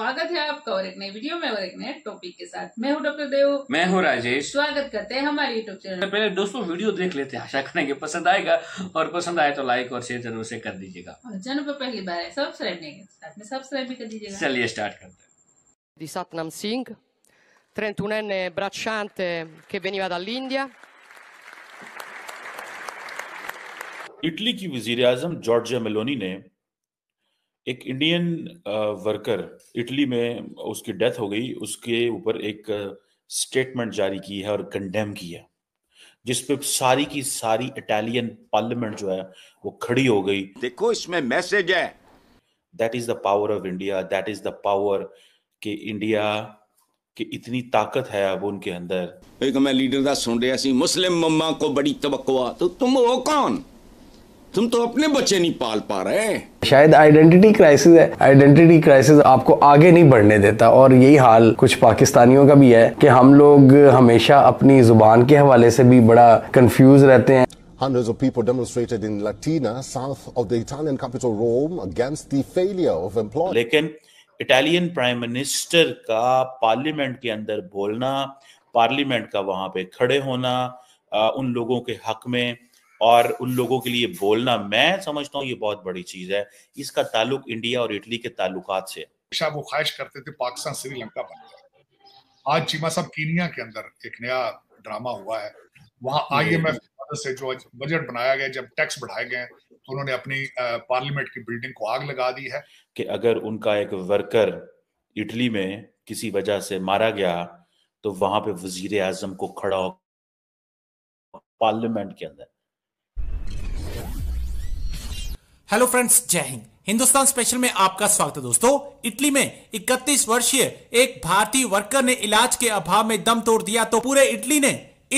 स्वागत है आपका और एक नए वीडियो में और एक नए टॉपिक के साथ मैं हूँ डॉक्टर देव मैं हूँ राजेश स्वागत करते हैं हमारे यूट्यूब चैनल पहले दोस्तों वीडियो देख लेते हैं आशा करेंगे पसंद आएगा और पसंद आए तो लाइक और शेयर जरूर से कर दीजिएगा जन्म पर पहली बार है सब्सक्राइब नहीं कर साथ में सब्सक्राइब भी कर दीजिएगा चलिए स्टार्ट करते हैं Singh Satnam Singh, 31enne bracciante che veniva dall'India. Italy की वजीर आजम जॉर्जिया मेलोनी ने एक इंडियन वर्कर इटली में उसकी डेथ हो गई उसके ऊपर एक स्टेटमेंट जारी की है और कंडेम की है जिस पे सारी की सारी इटालियन पार्लियामेंट जो है वो खड़ी हो गई देखो इसमें मैसेज है that is the power of India that is the power के इंडिया की इतनी ताकत है अब उनके अंदर एक मैं लीडर का सुन रहा सी मुस्लिम मम्मा को बड़ी तबक्वा तो तुम हो कौन तुम तो अपने बच्चे नहीं पाल पा रहे शायद आइडेंटिटी क्राइसिस है आइडेंटिटी क्राइसिस आपको आगे नहीं बढ़ने देता और यही हाल कुछ पाकिस्तानियों का भी है कि हम लोग हमेशा अपनी जुबान के हवाले से भी बड़ा कंफ्यूज रहते हैं Hundreds of people demonstrated in Latina, south of the Italian capital Rome, against the failure of employment. लेकिन इटालियन प्राइम मिनिस्टर का पार्लियामेंट के अंदर बोलना पार्लियामेंट का वहां पे खड़े होना उन लोगों के हक में और उन लोगों के लिए बोलना मैं समझता हूँ ये बहुत बड़ी चीज है इसका ताल्लुक इंडिया और इटली के ताल्लुक से वो ख्वाहिश करते थे पाकिस्तान श्रीलंका बन गया आज चीमा साहब कीनिया के अंदर एक नया ड्रामा हुआ है वहाँ आई एम एफ से जो बजट बनाया गया जब टैक्स बढ़ाए गए तो उन्होंने अपनी पार्लियामेंट की बिल्डिंग को आग लगा दी है कि अगर उनका एक वर्कर इटली में किसी वजह से मारा गया तो वहां पे वजीर आजम को खड़ा पार्लियामेंट के अंदर हेलो फ्रेंड्स जय हिंद हिंदुस्तान स्पेशल में आपका स्वागत है दोस्तों इटली में 31 वर्षीय एक भारतीय वर्कर ने इलाज के अभाव में दम तोड़ दिया तो पूरे इटली ने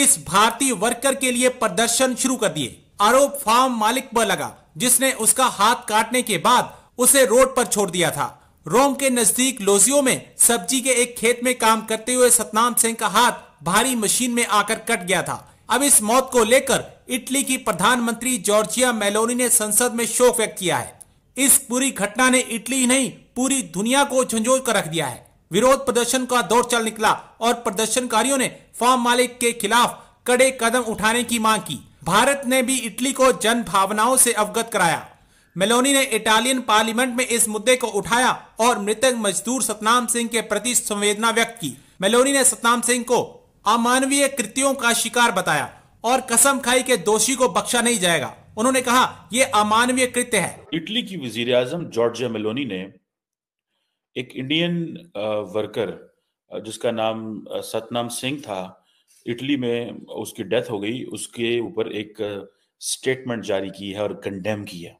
इस भारतीय वर्कर के लिए प्रदर्शन शुरू कर दिए आरोप फार्म मालिक पर लगा जिसने उसका हाथ काटने के बाद उसे रोड पर छोड़ दिया था रोम के नजदीक लोजियो में सब्जी के एक खेत में काम करते हुए सतनाम सिंह का हाथ भारी मशीन में आकर कट गया था अब इस मौत को लेकर इटली की प्रधानमंत्री जॉर्जिया मेलोनी ने संसद में शोक व्यक्त किया है इस पूरी घटना ने इटली नहीं पूरी दुनिया को झंझोर कर रख दिया है विरोध प्रदर्शन का दौर चल निकला और प्रदर्शनकारियों ने फॉर्म मालिक के खिलाफ कड़े कदम उठाने की मांग की भारत ने भी इटली को जन भावनाओं से अवगत कराया मेलोनी ने इटालियन पार्लियामेंट में इस मुद्दे को उठाया और मृतक मजदूर सतनाम सिंह के प्रति संवेदना व्यक्त की मेलोनी ने सतनाम सिंह को अमानवीय कृतियों का शिकार बताया और कसम खाई के दोषी को बख्शा नहीं जाएगा उन्होंने कहा यह अमानवीय कृत्य है इटली की वजीर आजम जॉर्जिया मेलोनी ने एक इंडियन वर्कर जिसका नाम सतनाम सिंह था इटली में उसकी डेथ हो गई उसके ऊपर एक स्टेटमेंट जारी की है और कंडेम की है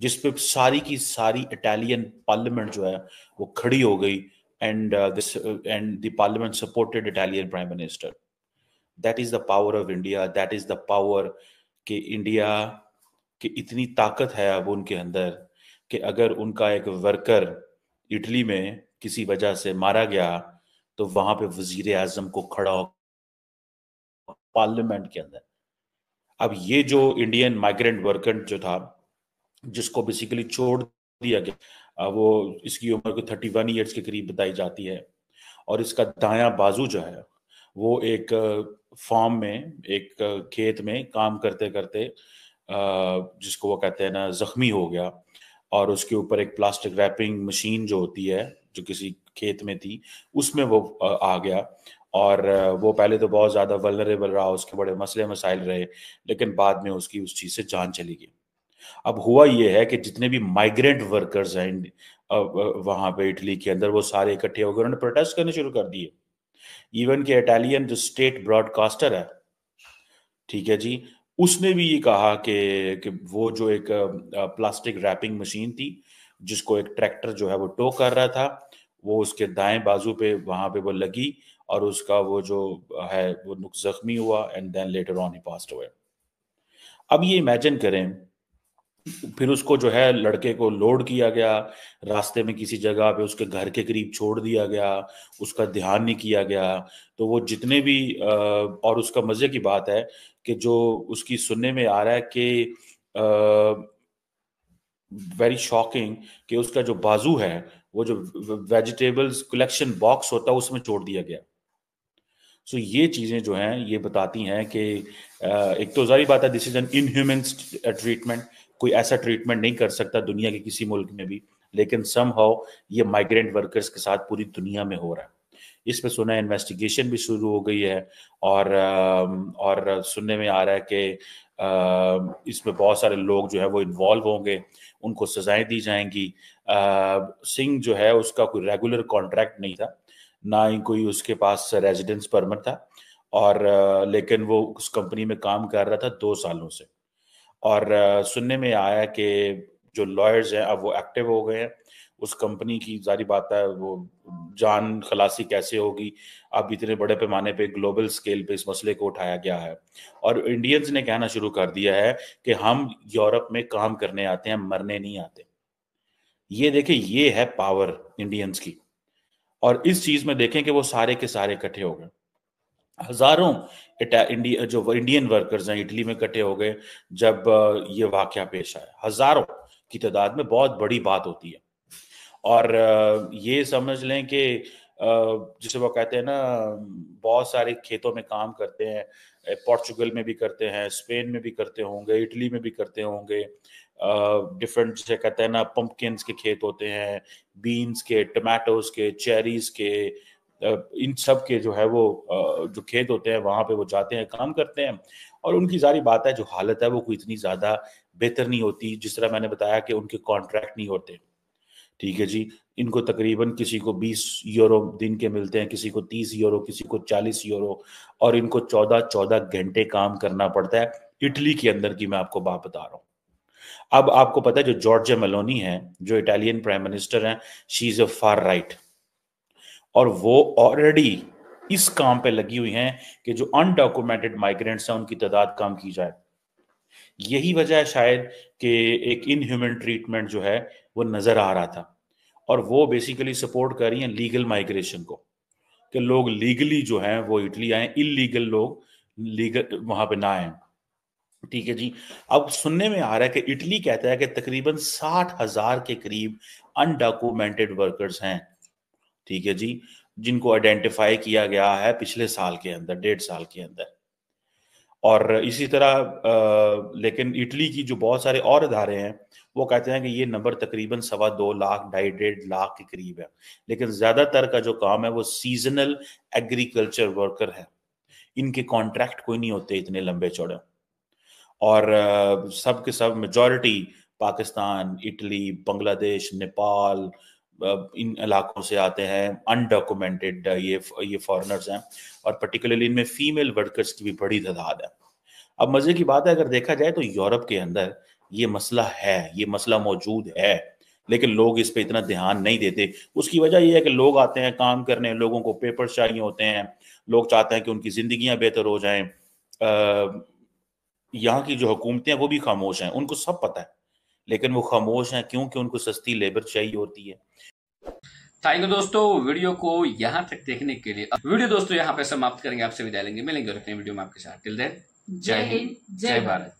जिस पे सारी की सारी इटालियन पार्लियामेंट जो है वो खड़ी हो गई and and the parliament supported Italian prime minister that is the power of India that is the power कि इंडिया की इतनी ताकत है अब उनके अंदर कि अगर उनका एक वर्कर इटली में किसी वजह से मारा गया तो वहां पे वजीर आजम को खड़ा हो पार्लियामेंट के अंदर अब ये जो इंडियन माइग्रेंट वर्कर जो था जिसको बेसिकली छोड़ दिया गया वो इसकी उम्र को थर्टी वन ईयर्स के करीब बताई जाती है और इसका दाया बाजू जो है वो एक फॉर्म में एक खेत में काम करते करते जिसको वो कहते हैं ना जख्मी हो गया और उसके ऊपर एक प्लास्टिक रैपिंग मशीन जो होती है जो किसी खेत में थी उसमें वो आ गया और वो पहले तो बहुत ज़्यादा वलरेबल रहा उसके बड़े मसले मसाइल रहे लेकिन बाद में उसकी उस चीज़ से जान चली गई अब हुआ ये है कि जितने भी माइग्रेंट वर्कर्स हैं वहाँ पे इटली के अंदर वो सारे इकट्ठे हो गए उन्होंने प्रोटेस्ट करने शुरू कर दिए इवन के इटालियन जो स्टेट ब्रॉडकास्टर है ठीक है जी उसने भी ये कहा कि वो जो एक प्लास्टिक रैपिंग मशीन थी जिसको एक ट्रैक्टर जो है वो टो कर रहा था वो उसके दाएं बाजू पे वहां पे वो लगी और उसका वो जो है वो जख्मी हुआ and then later on he passed हुए अब ये इमेजिन करें फिर उसको जो है लड़के को लोड किया गया रास्ते में किसी जगह पे उसके घर के करीब छोड़ दिया गया उसका ध्यान नहीं किया गया तो वो जितने भी और उसका मजे की बात है कि जो उसकी सुनने में आ रहा है कि वेरी शॉकिंग कि उसका जो बाजू है वो जो वेजिटेबल्स कलेक्शन बॉक्स होता है उसमें छोड़ दिया गया सो ये चीज़ें जो हैं ये बताती हैं कि एक तो जारी बात है this is an inhuman treatment कोई ऐसा ट्रीटमेंट नहीं कर सकता दुनिया के किसी मुल्क में भी लेकिन सम हाउ ये माइग्रेंट वर्कर्स के साथ पूरी दुनिया में हो रहा है इस पर सुना इन्वेस्टिगेशन भी शुरू हो गई है और और सुनने में आ रहा है कि इसमें बहुत सारे लोग जो है वो इन्वॉल्व होंगे उनको सजाएं दी जाएंगी सिंह जो है उसका कोई रेगुलर कॉन्ट्रैक्ट नहीं था ना ही कोई उसके पास रेजिडेंस परमिट था और लेकिन वो उस कंपनी में काम कर रहा था दो सालों से और सुनने में आया कि जो लॉयर्स हैं अब वो एक्टिव हो गए हैं उस कंपनी की जारी बात है वो जान खलासी कैसे होगी अब इतने बड़े पैमाने पे ग्लोबल स्केल पे इस मसले को उठाया गया है और इंडियंस ने कहना शुरू कर दिया है कि हम यूरोप में काम करने आते हैं मरने नहीं आते ये देखे ये है पावर इंडियंस की और इस चीज में देखें कि वो सारे के सारे इकट्ठे हो गए हजारों इंडिया जो इंडियन वर्कर्स हैं इटली में इकट्ठे हो गए जब ये वाक्य पेश आया हजारों की तादाद में बहुत बड़ी बात होती है और ये समझ लें कि जिसे वो कहते हैं ना बहुत सारे खेतों में काम करते हैं पोर्चुगल में भी करते हैं स्पेन में भी करते होंगे इटली में भी करते होंगे डिफरेंट जैसे कहते हैं ना पम्पकिन के खेत होते हैं बीन्स के टमाटोज के चेरीज के इन सब के जो है वो जो खेत होते हैं वहाँ पे वो जाते हैं काम करते हैं और उनकी सारी बात है जो हालत है वो कोई इतनी ज़्यादा बेहतर नहीं होती जिस तरह मैंने बताया कि उनके कॉन्ट्रैक्ट नहीं होते ठीक है जी इनको तकरीबन किसी को 20 यूरो दिन के मिलते हैं किसी को 30 यूरो किसी को 40 यूरो और इनको 14 14 घंटे काम करना पड़ता है इटली के अंदर की मैं आपको बात बता रहा हूँ अब आपको पता है जो जॉर्ज मेलोनी है जो इटालियन प्राइम मिनिस्टर हैं she is a far right और वो ऑलरेडी इस काम पे लगी हुई हैं कि जो अनडॉक्यूमेंटेड माइग्रेंट्स हैं उनकी तादाद कम की जाए यही वजह है शायद कि एक इनह्यूमन ट्रीटमेंट जो है वो नज़र आ रहा था और वो बेसिकली सपोर्ट कर रही हैं लीगल माइग्रेशन को कि लोग लीगली जो हैं वो इटली आए इलीगल लोग लीगल वहां पे ना आए ठीक है जी अब सुनने में आ रहा है कि इटली कहता है कि तकरीबन साठ हजार के करीब अनडॉक्यूमेंटेड वर्कर्स हैं ठीक है जी जिनको आइडेंटिफाई किया गया है पिछले साल के अंदर डेढ़ साल के अंदर और इसी तरह आ, लेकिन इटली की जो बहुत सारे और अदारे हैं वो कहते हैं कि ये नंबर तकरीबन सवा दो लाख ढाई डेढ़ लाख के करीब है लेकिन ज़्यादातर का जो काम है वो सीजनल एग्रीकल्चर वर्कर है इनके कॉन्ट्रैक्ट कोई नहीं होते इतने लंबे चौड़े और सब के सब मेजॉरिटी पाकिस्तान इटली बांग्लादेश नेपाल इन इलाकों से आते हैं अनडॉक्यूमेंटेड ये ये फॉरेनर्स हैं और पर्टिकुलरली इनमें फीमेल वर्कर्स की भी बड़ी तादाद है अब मज़े की बात है अगर देखा जाए तो यूरोप के अंदर ये मसला है ये मसला मौजूद है लेकिन लोग इस पर इतना ध्यान नहीं देते उसकी वजह यह है कि लोग आते हैं काम करने लोगों को पेपर चाहिए होते हैं लोग चाहते हैं कि उनकी ज़िंदियाँ बेहतर हो जाएं यहाँ की जो हुकूमतें हैं वो भी खामोश हैं उनको सब पता है लेकिन वो खामोश हैं क्योंकि उनको सस्ती लेबर चाहिए होती है थैंक तो यू दोस्तों वीडियो को यहाँ तक देखने के लिए वीडियो दोस्तों यहाँ पे समाप्त करेंगे आपसे विदाई लेंगे मिलेंगे और अपने वीडियो में आपके साथ टिल देन जय हिंद जय भारत